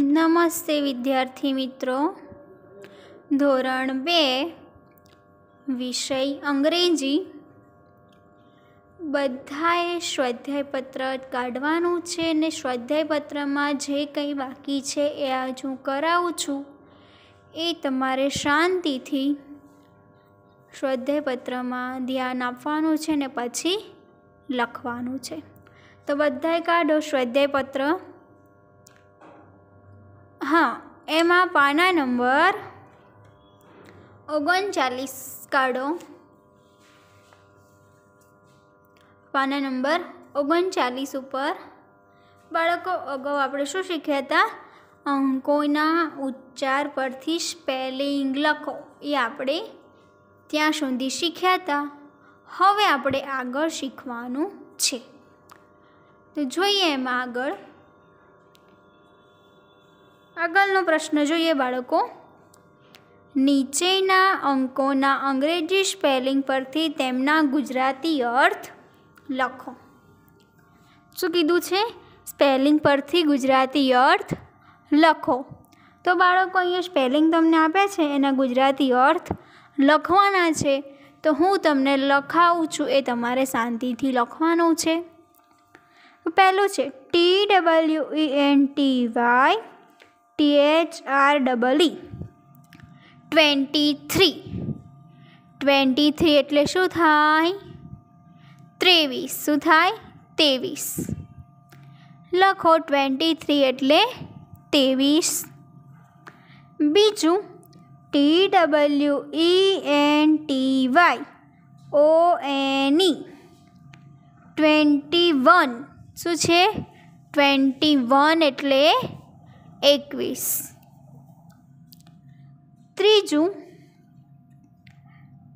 નમસ્તે વિદ્યાર્થી મિત્રો ધોરણ બે વિષય અંગ્રેજી બધાએ સ્વાધ્યાયપત્ર કાઢવાનું છે અને સ્વાધ્યાયપત્રમાં જે કંઈ બાકી છે એ આજ હું કરાવું છું એ તમારે શાંતિથી સ્વાધ્યાયપત્રમાં ધ્યાન આપવાનું છે ને પછી લખવાનું છે તો બધાએ કાઢો સ્વાધ્યાયપત્ર હા એમાં પાના નંબર ઓગણચાલીસ કાઢો પાના નંબર ઓગણચાલીસ ઉપર બાળકો અગાઉ આપણે શું શીખ્યા હતા અંકોના ઉચ્ચાર પરથી સ્પેલિંગ લખો એ આપણે ત્યાં સુધી શીખ્યા હતા હવે આપણે આગળ શીખવાનું છે તો જોઈએ એમાં આગળ આગળનો પ્રશ્ન જોઈએ બાળકો નીચેના અંકોના અંગ્રેજી સ્પેલિંગ પરથી તેમના ગુજરાતી અર્થ લખો શું કીધું છે સ્પેલિંગ પરથી ગુજરાતી અર્થ લખો તો બાળકો અહીંયા સ્પેલિંગ તમને આપે છે એના ગુજરાતી અર્થ લખવાના છે તો હું તમને લખાવું છું એ તમારે શાંતિથી લખવાનું છે પહેલું છે T W N T Y T H R double E twenty three twenty three એટલે શું થાય ત્રેવીસ શું થાય ત્રેવીસ લખો ટ્વેન્ટી થ્રી એટલે ત્રેવીસ બીજું T W E N T Y O N E twenty one શું છે ટ્વેન્ટી વન એટલે એકવીસ ત્રીજું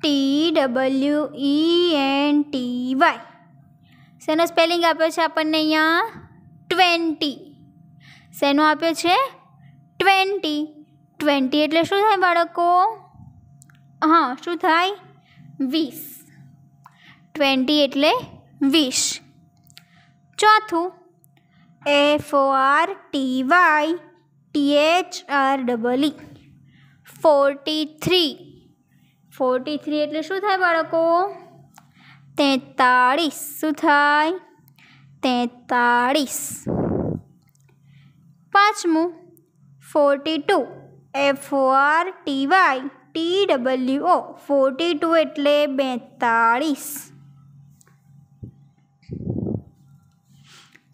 T W E N T Y શેનો સ્પેલિંગ આપ્યો છે આપણને અહીંયા ટ્વેન્ટી શેનો આપ્યો છે ટ્વેન્ટી ટ્વેન્ટી એટલે શું થાય બાળકો હા શું થાય વીસ ટ્વેન્ટી એટલે વીસ ચોથું F O R T Y T H R double E forty three forty three એટલે શું થાય બાળકો તેતાળીસ શું થાય તેતાળીસ પાંચમું forty two F R T Y T W O forty two એટલે બેતાળીસ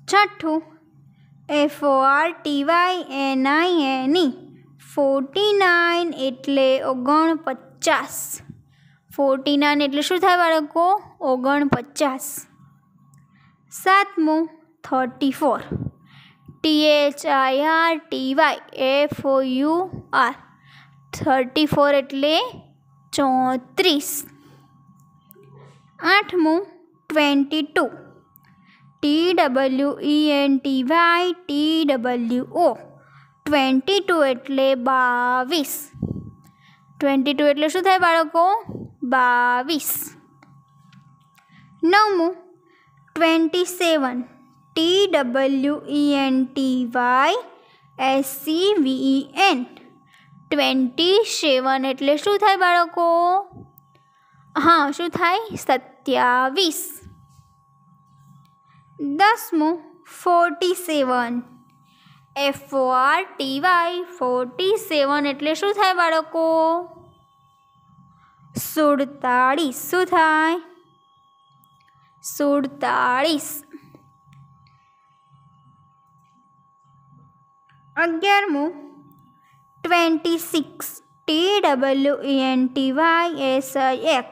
છઠ્ઠું F O R T Y N I N E forty nine એટલે ઓગણપચાસ ફોર્ટી નાઇન એટલે શું થાય બાળકો ઓગણપચાસ સાતમું thirty four T H I R T Y F O U R thirty four એટલે ચોત્રીસ આઠમું twenty two T W E N T Y T W O 22 એટલે 22 22 એટલે શું થાય બાળકો 22 નવમો 27 T W E N T Y S E V E N 27 એટલે શું થાય બાળકો હા શું થાય 27 10 मु 47 f o r t y 47 એટલે શું થાય બાળકો 46 શું થાય 46 11 मु 26 t w e n t y s i x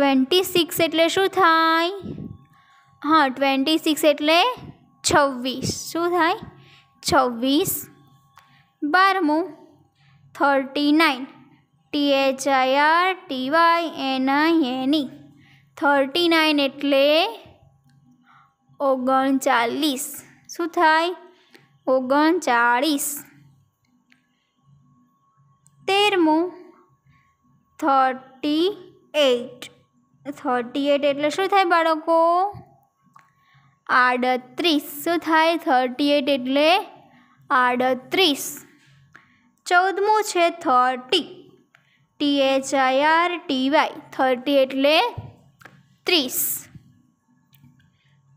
26 એટલે શું થાય હા ટ્વેન્ટી સિક્સ એટલે છવ્વીસ શું થાય છવ્વીસ બારમું thirty nine T H I R T Y N I N E thirty nine એટલે ઓગણચાલીસ શું થાય ઓગણચાળીસ તેરમું થર્ટી એટ થર્ટી એટ એટલે શું થાય બાળકો આડત્રીસ શું થાય થર્ટી એટ એટલે આડત્રીસ ચૌદમું છે thirty T H I R T Y thirty એટલે ત્રીસ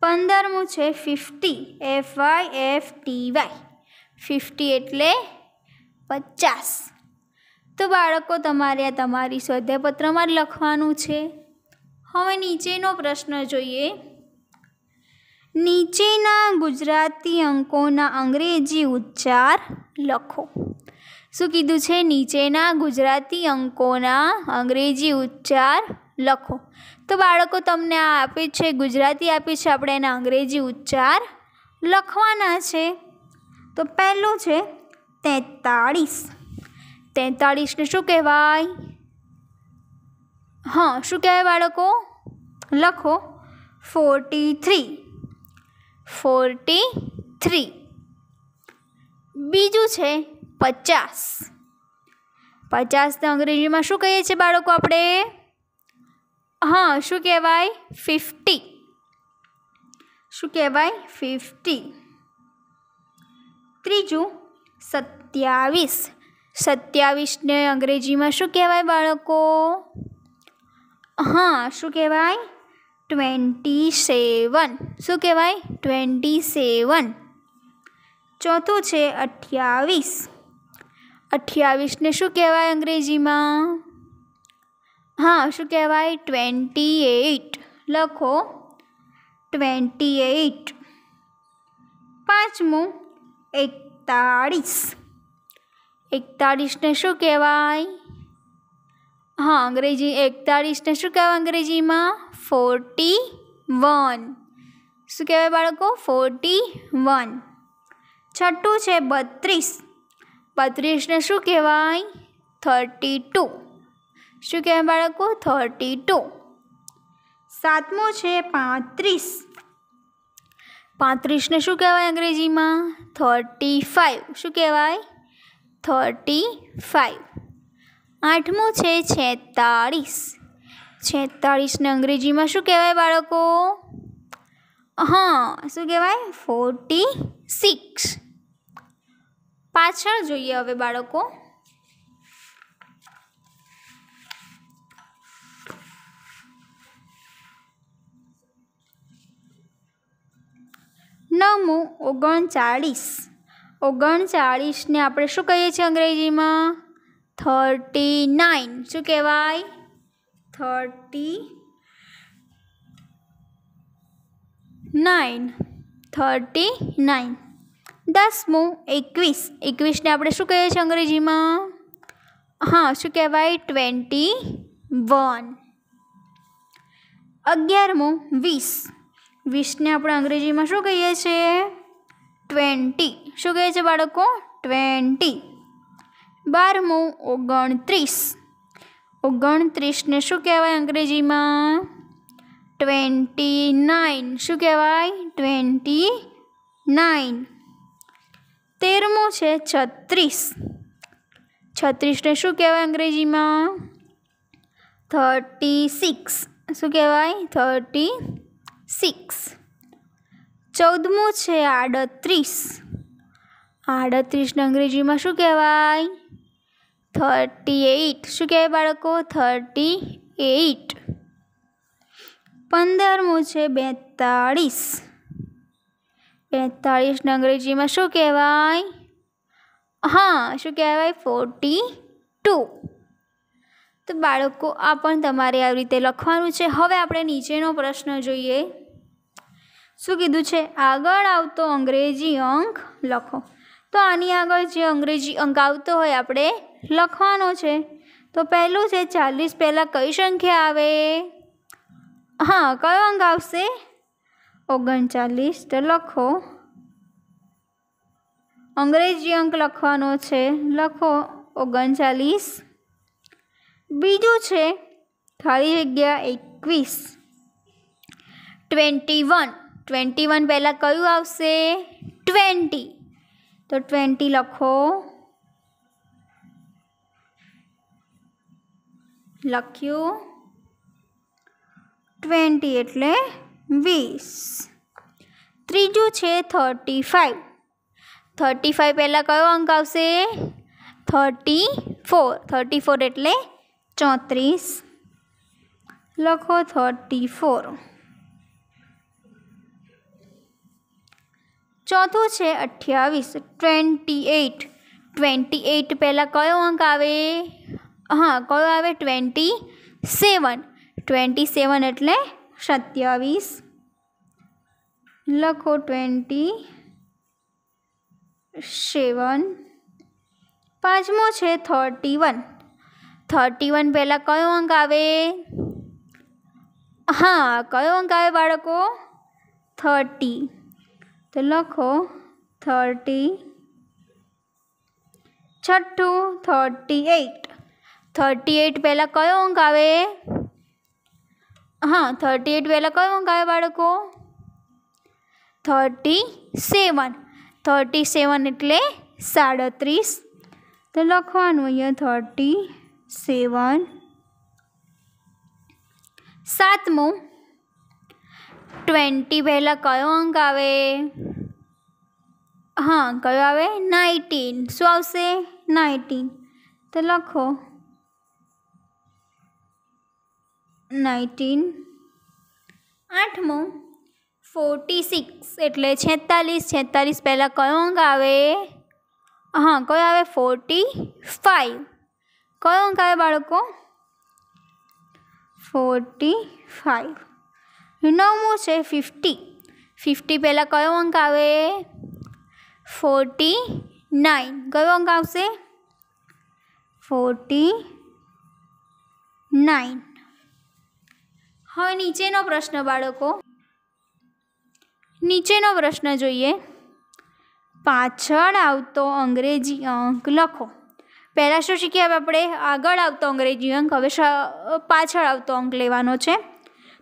પંદરમું છે fifty F Y F T Y fifty એટલે પચાસ તો બાળકો તમારે આ તમારી સ્વાધ્યાયપત્રમાં જ લખવાનું છે હવે નીચેનો પ્રશ્ન જોઈએ નીચેના ગુજરાતી અંકોના અંગ્રેજી ઉચ્ચાર લખો શું કીધું છે નીચેના ગુજરાતી અંકોના અંગ્રેજી ઉચ્ચાર લખો તો બાળકો તમને આ આપે છે ગુજરાતી આપી છે આપણે એના અંગ્રેજી ઉચ્ચાર લખવાના છે તો પહેલું છે તેતાળીસ તેતાળીસને શું કહેવાય હા શું કહેવાય બાળકો લખો ફોર્ટી થ્રી ફોર્ટી થ્રી બીજું છે પચાસ પચાસને અંગ્રેજીમાં શું કહીએ છીએ બાળકો આપણે હા શું કહેવાય ફિફ્ટી શું કહેવાય ફિફ્ટી ત્રીજું સત્યાવીસ સત્યાવીસને અંગ્રેજીમાં શું કહેવાય બાળકો હા શું કહેવાય ટ્વેન્ટી સેવન શું કહેવાય ટ્વેન્ટી સેવન ચોથું છે અઠ્યાવીસ અઠ્યાવીસને શું કહેવાય અંગ્રેજીમાં હા શું કહેવાય ટ્વેન્ટી એઇટ લખો ટ્વેન્ટી એઇટ પાંચમું એકતાળીસ એકતાળીસને શું કહેવાય હા અંગ્રેજી એકતાળીસને શું કહેવાય અંગ્રેજીમાં ફોર્ટી વન શું કહેવાય બાળકો ફોર્ટી વન છઠ્ઠું છે બત્રીસ બત્રીસને શું કહેવાય થર્ટી ટુ શું કહેવાય બાળકો થર્ટી ટુ સાતમું છે પાંત્રીસ પાંત્રીસને શું કહેવાય અંગ્રેજીમાં થર્ટી ફાઇવ શું કહેવાય થર્ટી ફાઇવ આઠમું છે છેતાળીસ છેતાળીસને અંગ્રેજીમાં શું કહેવાય બાળકો હા શું કહેવાય ફોર્ટી સિક્સ પાછળ જોઈએ હવે બાળકો નવમું ઓગણચાળીસ ઓગણચાળીસને આપણે શું કહીએ છીએ અંગ્રેજીમાં થર્ટી નાઇન શું કહેવાય થર્ટી નાઇન થર્ટી નાઇન દસમું એકવીસ એકવીસને આપણે શું કહીએ છીએ અંગ્રેજીમાં હા શું કહેવાય ટ્વેન્ટી વન અગિયારમું વીસ વીસને આપણે અંગ્રેજીમાં શું કહીએ છીએ ટ્વેન્ટી શું કહીએ છીએ બાળકો ટ્વેન્ટી બારમું ઓગણત્રીસ ઓગણત્રીસને શું કહેવાય અંગ્રેજીમાં ટ્વેન્ટી નાઇન શું કહેવાય ટ્વેન્ટી નાઇન તેરમું છે છત્રીસ છત્રીસને શું કહેવાય અંગ્રેજીમાં થર્ટી સિક્સ શું કહેવાય થર્ટી સિક્સ ચૌદમું છે આડત્રીસ આડત્રીસને અંગ્રેજીમાં શું કહેવાય થર્ટી એઇટ શું કહેવાય બાળકો થર્ટી એઇટ પંદરમું છે બેતાળીસ બેતાળીસને અંગ્રેજીમાં શું કહેવાય હા શું કહેવાય ફોર્ટી ટુ તો બાળકો આ પણ તમારે આવી રીતે લખવાનું છે હવે આપણે નીચેનો પ્રશ્ન જોઈએ શું કીધું છે આગળ આવતો અંગ્રેજી અંક લખો તો આની આગળ જે અંગ્રેજી અંક આવતો હોય આપણે લખવાનો છે તો પહેલું છે ચાલીસ પહેલાં કઈ સંખ્યા આવે હા કયો અંક આવશે ઓગણચાલીસ તો લખો અંગ્રેજી અંક લખવાનો છે લખો ઓગણચાલીસ બીજું છે ખાલી જગ્યા એકવીસ ટ્વેન્ટી વન ટ્વેન્ટી વન પહેલાં કયું આવશે ટ્વેન્ટી તો ટ્વેન્ટી લખો લખ્યું ટ્વેન્ટી એટલે વીસ ત્રીજું છે થર્ટી ફાઇવ થર્ટી ફાઇવ પહેલાં કયો અંક આવશે થર્ટી ફોર થર્ટી ફોર એટલે ચોત્રીસ લખો થર્ટી ફોર ચોથું છે અઠ્યાવીસ ટ્વેન્ટી એઇટ ટ્વેન્ટી એઇટ પહેલાં કયો અંક આવે હા કયો આવે ટ્વેન્ટી સેવન ટ્વેન્ટી સેવન એટલે સત્યાવીસ લખો ટ્વેન્ટી સેવન પાંચમો છે થર્ટી વન થર્ટી વન પહેલાં કયો અંક આવે હા કયો અંક આવે બાળકો થર્ટી તો લખો થર્ટી છઠ્ઠું થર્ટી એટ થર્ટી એઇટ પહેલાં કયો અંક આવે હા થર્ટી એઇટ પહેલાં કયો અંક આવે બાળકો થર્ટી સેવન થર્ટી સેવન એટલે સાડત્રીસ તો લખવાનું અહીંયા થર્ટી સેવન સાતમું ટ્વેન્ટી પહેલાં કયો અંક આવે હા કયો આવે નાઇન્ટીન શું આવશે નાઇન્ટીન તો લખો નાઇન્ટીન આઠમો ફોર્ટી સિક્સ એટલે છેતાલીસ છેતાલીસ પહેલાં કયો અંક આવે હા કયો આવે ફોર્ટી ફાઈવ કયો અંક આવે બાળકો ફોર્ટી ફાઈવ નવમું છે ફિફ્ટી ફિફ્ટી પહેલાં કયો અંક આવે ફોર્ટી નાઇન કયો અંક આવશે ફોર્ટી નાઇન હવે નીચેનો પ્રશ્ન બાળકો નીચેનો પ્રશ્ન જોઈએ પાછળ આવતો અંગ્રેજી અંક લખો પહેલાં શું શીખ્યા આપણે આગળ આવતો અંગ્રેજી અંક હવે પાછળ આવતો અંક લેવાનો છે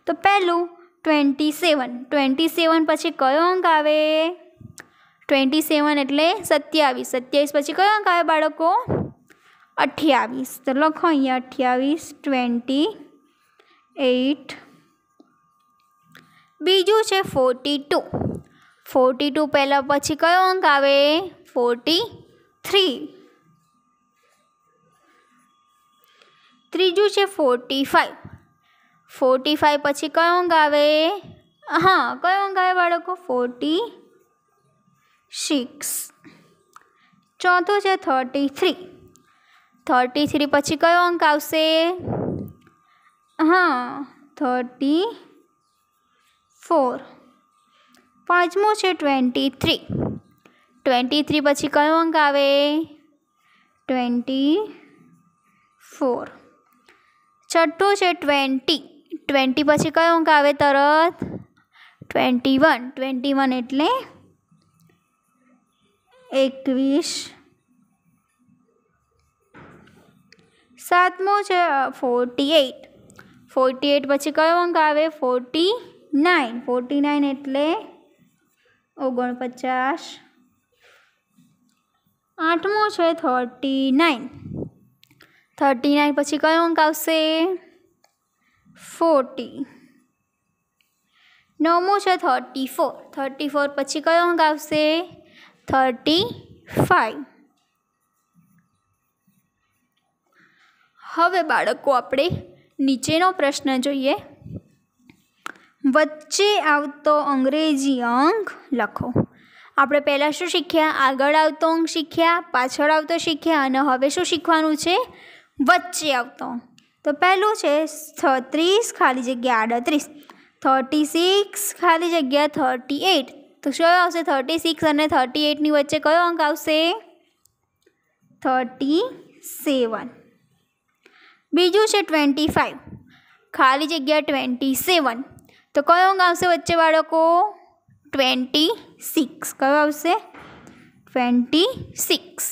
તો પહેલું ટ્વેન્ટી સેવન ટ્વેન્ટી સેવન પછી કયો અંક આવે ટ્વેન્ટી સેવન એટલે સત્યાવીસ સત્યાવીસ પછી કયો અંક આવે બાળકો અઠ્યાવીસ તો લખો અહીંયા અઠ્યાવીસ ટ્વેન્ટી એઇટ બીજું છે ફોર્ટી ટુ ફોર્ટી ટુ પહેલાં પછી કયો અંક આવે ફોર્ટી થ્રી ત્રીજું છે ફોર્ટી ફાઈવ ફોર્ટી ફાઈવ પછી કયો અંક આવે હા કયો અંક આવે બાળકો ફોર્ટી સિક્સ ચોથું છે થર્ટી થ્રી થર્ટી થ્રી પછી કયો અંક આવશે હા થર્ટી ફોર પાંચમો છે ટ્વેન્ટી થ્રી ટ્વેન્ટી થ્રી પછી કયો અંક આવે ટ્વેન્ટી ફોર છઠ્ઠો છે ટ્વેન્ટી ટ્વેન્ટી પછી કયો અંક આવે તરત ટ્વેન્ટી વન ટ્વેન્ટી વન એટલે એકવીસ સાતમો છે ફોર્ટી એઇટ ફોર્ટી એટ પછી કયો અંક આવે ફોર્ટી નાઇન ફોર્ટી નાઇન એટલે ઓગણપચાસ આઠમો છે થર્ટી નાઇન થર્ટી નાઇન પછી કયો અંક આવશે ફોર્ટી નવમો છે થર્ટી ફોર થર્ટી ફોર પછી કયો અંક આવશે થર્ટી ફાઇવ હવે બાળકો આપણે નીચેનો પ્રશ્ન જોઈએ વચ્ચે આવતો અંગ્રેજી અંક લખો આપણે પહેલાં શું શીખ્યા આગળ આવતો અંક શીખ્યા પાછળ આવતો શીખ્યા અને હવે શું શીખવાનું છે વચ્ચે આવતો તો પહેલું છે છત્રીસ ખાલી જગ્યા આડત્રીસ થર્ટી સિક્સ ખાલી જગ્યા થર્ટી એઇટ તો શું આવશે થર્ટી સિક્સ અને થર્ટી એઇટની વચ્ચે કયો અંક આવશે થર્ટી સેવન बीजू छे 25 खाली जगह 27 तो कयो अंक આવશે વચ્ચે વાળો કો 26 કયો આવશે 26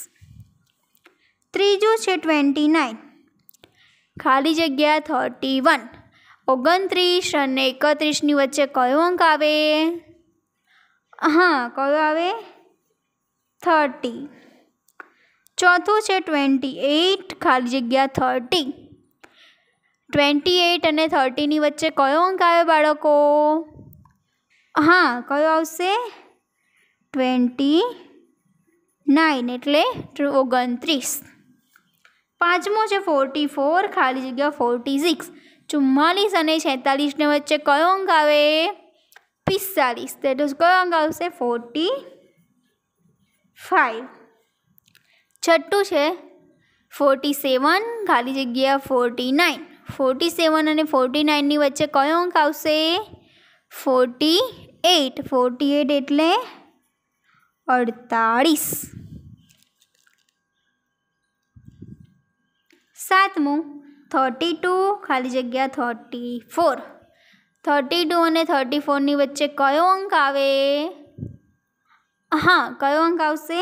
ત્રીજો છે 29 ખાલી જગ્યા 31 29 અને 31 ની વચ્ચે કયો અંક આવે હા કયો આવે 30 ચોથો છે 28 ખાલી જગ્યા 30 ટ્વેન્ટી એઇટ અને થર્ટીની વચ્ચે કયો અંક આવે બાળકો હા કયો આવશે ટ્વેન્ટી નાઇન એટલે ઓગણત્રીસ પાંચમો છે ફોર્ટી ફોર ખાલી જગ્યા ફોર્ટી સિક્સ ચુમ્માલીસ અને છેતાલીસને વચ્ચે કયો અંક આવે પિસ્તાલીસ એટલે કયો અંક આવશે ફોર્ટી ફાઇવ છઠ્ઠું છે ફોર્ટી સેવન ખાલી જગ્યા ફોર્ટી નાઇન ફોર્ટી સેવન અને ફોર્ટી નાઇનની વચ્ચે કયો અંક આવશે ફોર્ટી એટ ફોર્ટી એટ એટલે અડતાળીસ સાતમું થર્ટી ટુ ખાલી જગ્યા થર્ટી ફોર થર્ટી ટુ અને થર્ટી ફોરની વચ્ચે કયો અંક આવે હા કયો અંક આવશે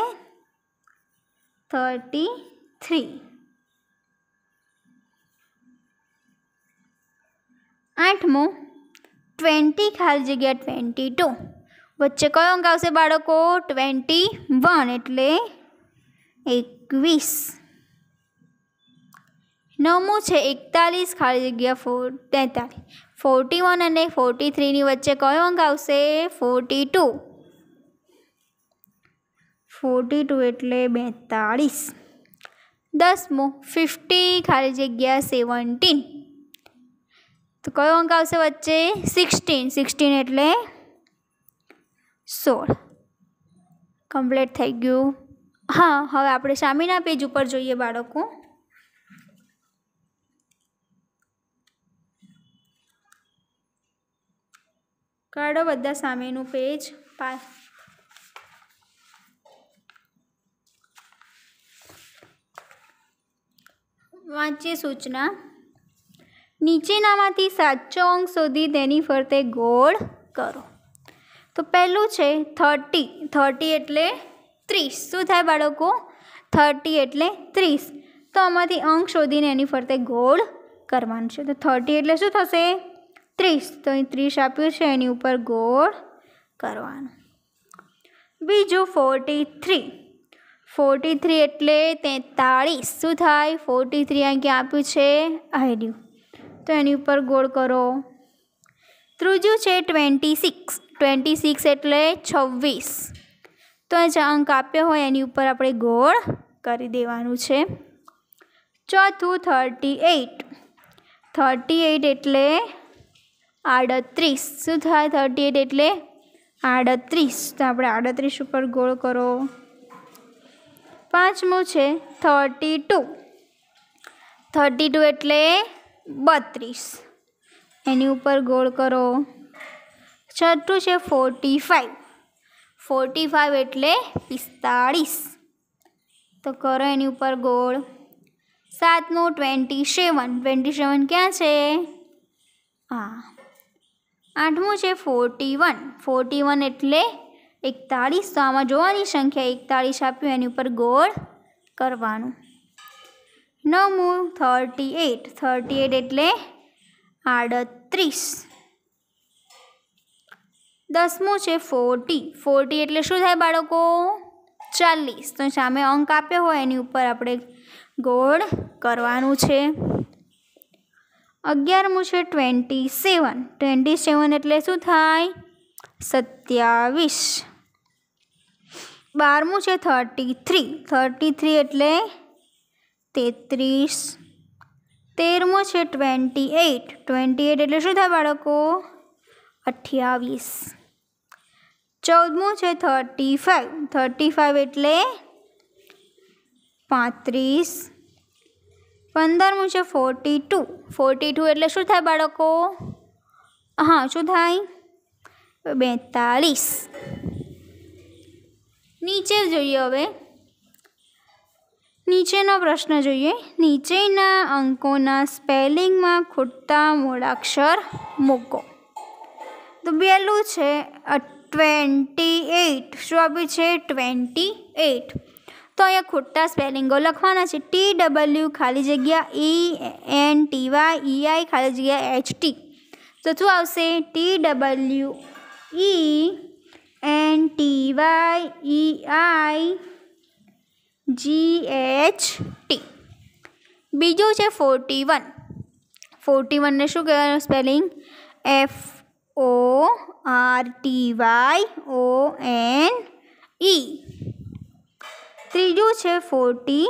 થર્ટી થ્રી 8મો 20 ખાલી જગ્યા 22 વચ્ચે કયો અંક આવશે બાળકો 21 એટલે 21 9મો છે 41 ખાલી જગ્યા 43 41 અને 43 ની વચ્ચે કયો અંક આવશે 42 42 એટલે 42 10મો 50 ખાલી જગ્યા 17 તો કયો અંક આવશે વચ્ચે સિક્સટીન સિક્સટીન એટલે સોળ કમ્પ્લીટ થઈ ગયું હા હવે આપણે સામેના પેજ ઉપર જોઈએ બાળકો કાઢો બધા સામેનું પેજ પાસ વાંચીએ સૂચના નીચેનામાંથી સાચો અંક શોધી તેની ફરતે ગોળ કરો તો પહેલું છે થર્ટી થર્ટી એટલે ત્રીસ શું થાય બાળકો થર્ટી એટલે ત્રીસ તો આમાંથી અંક શોધીને એની ફરતે ગોળ કરવાનું છે તો થર્ટી એટલે શું થશે ત્રીસ તો અહીં ત્રીસ આપ્યું છે એની ઉપર ગોળ કરવાનું બીજું ફોર્ટી થ્રી ફોર્ટી થ્રી એટલે તેતાળીસ શું થાય ફોર્ટી થ્રી અહીંયા આપ્યું છે આઈડ્યું તો એની ઉપર ગોળ કરો ત્રીજું છે ટ્વેન્ટી સિક્સ ટ્વેન્ટી સિક્સ એટલે છવ્વીસ તો જે અંક આપ્યો હોય એની ઉપર આપણે ગોળ કરી દેવાનું છે ચોથું થર્ટી એઇટ થર્ટી એઇટ એટલે આડત્રીસ શું થાય થર્ટી એઇટ એટલે આડત્રીસ તો આપણે આડત્રીસ ઉપર ગોળ કરો પાંચમું છે થર્ટી ટુ થર્ટી ટુ એટલે બત્રીસ એની ઉપર ગોળ કરો છઠ્ઠું છે ફોર્ટી ફાઈવ ફોર્ટી ફાઈવ એટલે પિસ્તાળીસ તો કરો એની ઉપર ગોળ સાતમું ટ્વેન્ટી સેવન ટ્વેન્ટી સેવન ક્યાં છે હા આઠમું છે ફોર્ટી વન ફોર્ટી વન એટલે એકતાળીસ તો આમાં જોવાની સંખ્યા એકતાળીસ આપ્યું એની ઉપર ગોળ કરવાનું નમો થર્ટી એટ થર્ટી એટ એટલે આડત્રીસ દસમું છે ફોર્ટી ફોર્ટી એટલે શું થાય બાળકો ચાલીસ તો સામે અંક આપ્યો હોય એની ઉપર આપણે ગોળ કરવાનું છે અગિયારમું છે ટ્વેન્ટી સેવન ટ્વેન્ટી સેવન એટલે શું થાય સત્યાવીસ બારમું છે થર્ટી થ્રી થર્ટી થ્રી એટલે તેત્રીસ તેરમો છે ટ્વેન્ટી એઇટ ટ્વેન્ટી એટ એટલે શું થાય બાળકો અઠ્યાવીસ ચૌદમું છે થર્ટી ફાઇવ થર્ટી ફાઇવ એટલે પાંત્રીસ પંદરમું છે ફોર્ટી ટુ ફોર્ટી ટુ એટલે શું થાય બાળકો હા શું થાય બેતાળીસ નીચે જોઈએ હવે નીચેનો પ્રશ્ન જોઈએ નીચેના અંકોના સ્પેલિંગમાં ખૂટતા મૂળાક્ષર મૂકો તો પહેલું છે ટ્વેન્ટી એઇટ શું આપ્યું છે ટ્વેન્ટી એઇટ તો અહીંયા ખોટા સ્પેલિંગો લખવાના છે ટી ડબલ્યુ ખાલી જગ્યા E N T Y E I ખાલી જગ્યા એચ ટી તો શું આવશે T W E N T Y E I G H T बीजू है फोर्टी वन फोर्टी वन ने शू कह spelling F O R T Y O N E तीजू है फोर्टी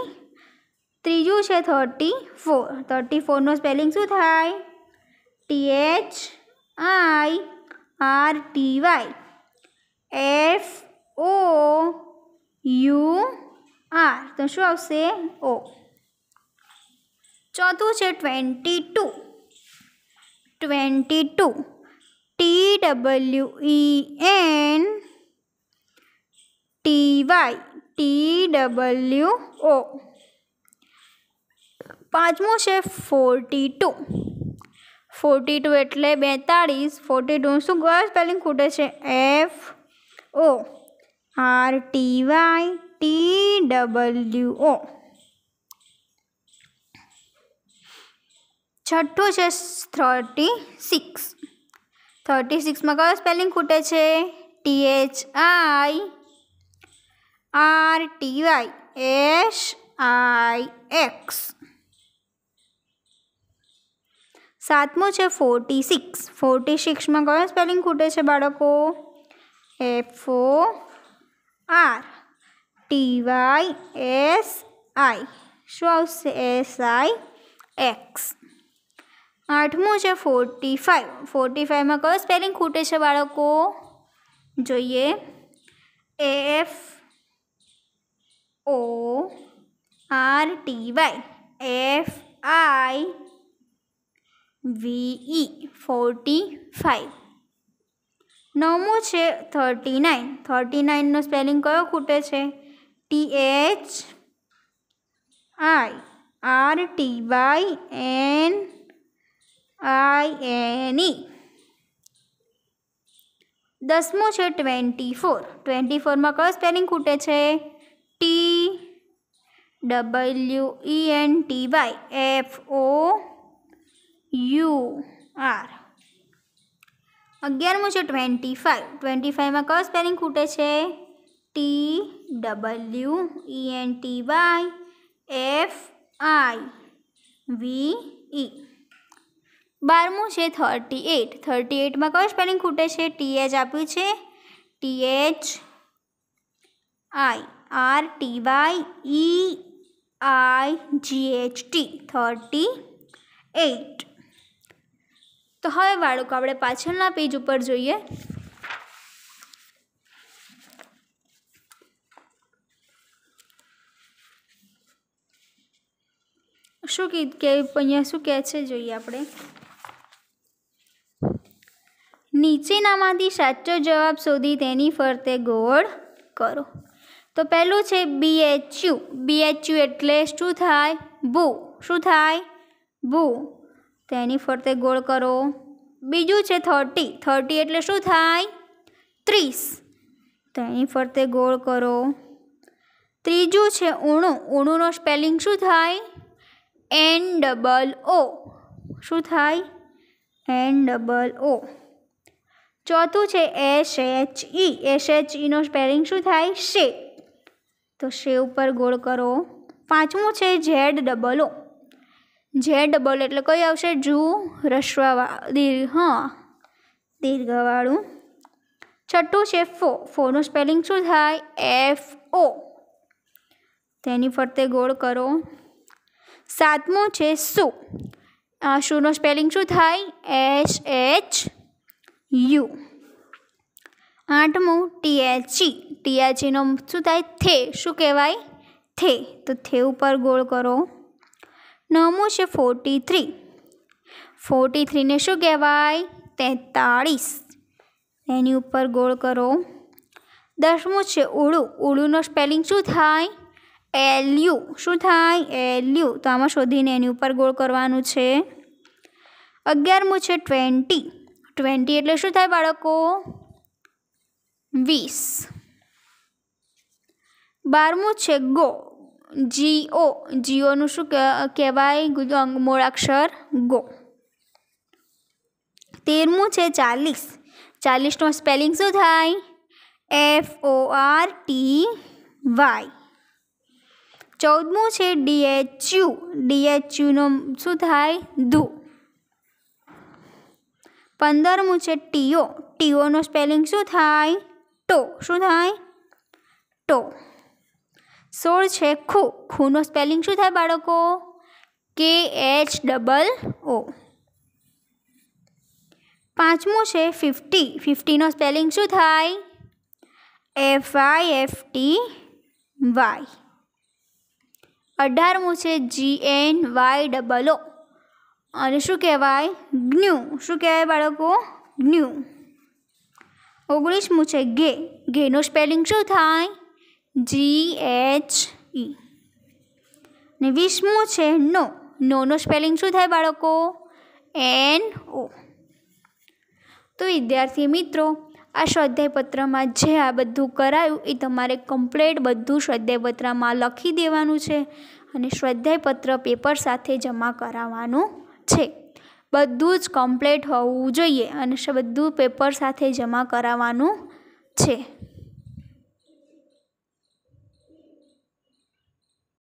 तीजू है थर्टी फोर थर्टी फोर न स्पेलिंग शू T H I R T Y F O U R તો શું આવશે ઓ ચોથું છે twenty two twenty two T W E N T Y T W O પાંચમું છે ફોર્ટી ટુ ફોર્ટી ટુ એટલે બેતાળીસ ફોર્ટી ટુ શું ગયો સ્પેલિંગ ખૂટે છે F O R T Y T W O છઠ્ઠું છે થર્ટી સિક્સ થર્ટી સિક્સમાં કયો સ્પેલિંગ ખૂટે છે T H I R T Y S I X સાતમું છે ફોર્ટી સિક્સ ફોર્ટી સિક્સમાં કયો સ્પેલિંગ ખૂટે છે બાળકો F O R T Y S I શું આવશે એસ આઈ એક્સ આઠમું છે ફોર્ટી ફાઇવ ફોર્ટી ફાઇવમાં કયો સ્પેલિંગ ખૂટે છે બાળકો જોઈએ F O R T Y F I V E forty five નવમું છે થર્ટી નાઇન થર્ટી નાઇનનો સ્પેલિંગ કયો ખૂટે છે T H I R T Y N I N E દસમું છે ટ્વેન્ટી ફોર ટ્વેન્ટી ફોરમાં કયો સ્પેલિંગ ખૂટે છે T W E N T Y F O U R અગિયારમું છે ટ્વેન્ટી ફાઇવ ટ્વેન્ટી ફાઇવમાં કયો સ્પેલિંગ ખૂટે છે T W E N T Y F I V E બારમું છે થર્ટી એટ થર્ટી એટમાં કયો સ્પેલિંગ ખૂટે છે ટી એચ આપ્યું છે T H I R T Y E I G H T thirty eight તો હવે બાળકો આપણે પાછળના પેજ ઉપર જોઈએ શું કીધું કે અહીંયા શું કહે છે જોઈએ આપણે નીચેનામાંથી સાચો જવાબ શોધી તેની ફરતે ગોળ કરો તો પહેલું છે બીએચયુ બીએચયુ એટલે શું થાય ભૂ શું થાય ભૂ તેની ફરતે ગોળ કરો બીજું છે થર્ટી થર્ટી એટલે શું થાય ત્રીસ તેની ફરતે ગોળ કરો ત્રીજું છે ઊણું ઊણુંનો સ્પેલિંગ શું થાય એન ડબલ ઓ શું થાય એન ડબલ ઓ ચોથું છે S H E S H ઈનો સ્પેલિંગ શું થાય શે તો શે ઉપર ગોળ કરો પાંચમું છે Z double O Z double એટલે કયું આવશે જુ રસવા દીર્ઘ હા દીર્ઘવાળું છઠ્ઠું છે ફો ફોનું સ્પેલિંગ શું થાય એફ ઓ તેની ફરતે ગોળ કરો સાતમું છે સુ શુનો સ્પેલિંગ શું થાય એચ એચ યુ આઠમું ટીએચી ટીએચીનો શું થાય થે શું કહેવાય થે તો થે ઉપર ગોળ કરો નવમું છે ફોર્ટી થ્રી ફોર્ટી થ્રીને શું કહેવાય તેતાળીસ એની ઉપર ગોળ કરો દસમું છે ઉડુ ઉડુનો સ્પેલિંગ શું થાય એલ્યુ શું થાય એલ્યુ તો આમાં શોધીને એની ઉપર ગોળ કરવાનું છે અગિયારમું છે ટ્વેન્ટી ટ્વેન્ટી એટલે શું થાય બાળકો વીસ બારમું છે ગો જીઓ જીઓનું શું કહેવાય મૂળાક્ષર ગો તેરમું છે ચાલીસ ચાલીસનો સ્પેલિંગ શું થાય F O R T Y ચૌદમું છે ડીએચયુ ડીએચયુનો શું થાય ધુ પંદરમું છે ટીઓ ટીઓનો સ્પેલિંગ શું થાય ટો શું થાય ટો સોળ છે ખૂ ખૂનો સ્પેલિંગ શું થાય બાળકો કે એચ ડબલ ઓ પાંચમું છે ફિફ્ટી ફિફ્ટીનો સ્પેલિંગ શું થાય F I F T Y અઢારમું છે G N Y double O અને શું કહેવાય જ્ઞુ શું કહેવાય બાળકો જ્ઞુ ઓગણીસમું છે ઘે ઘેનું સ્પેલિંગ શું થાય જી એચ ઈ ને વીસમું છે નો નોનું સ્પેલિંગ શું થાય બાળકો એન ઓ તો વિદ્યાર્થી મિત્રો આ સ્વાધ્યાયપત્રમાં જે આ બધું કરાયું એ તમારે કમ્પ્લેટ બધું સ્વાધ્યાયપત્રમાં લખી દેવાનું છે અને સ્વાધ્યાયપત્ર પેપર સાથે જમા કરાવવાનું છે બધું જ કમ્પ્લેટ હોવું જોઈએ અને બધું પેપર સાથે જમા કરાવવાનું છે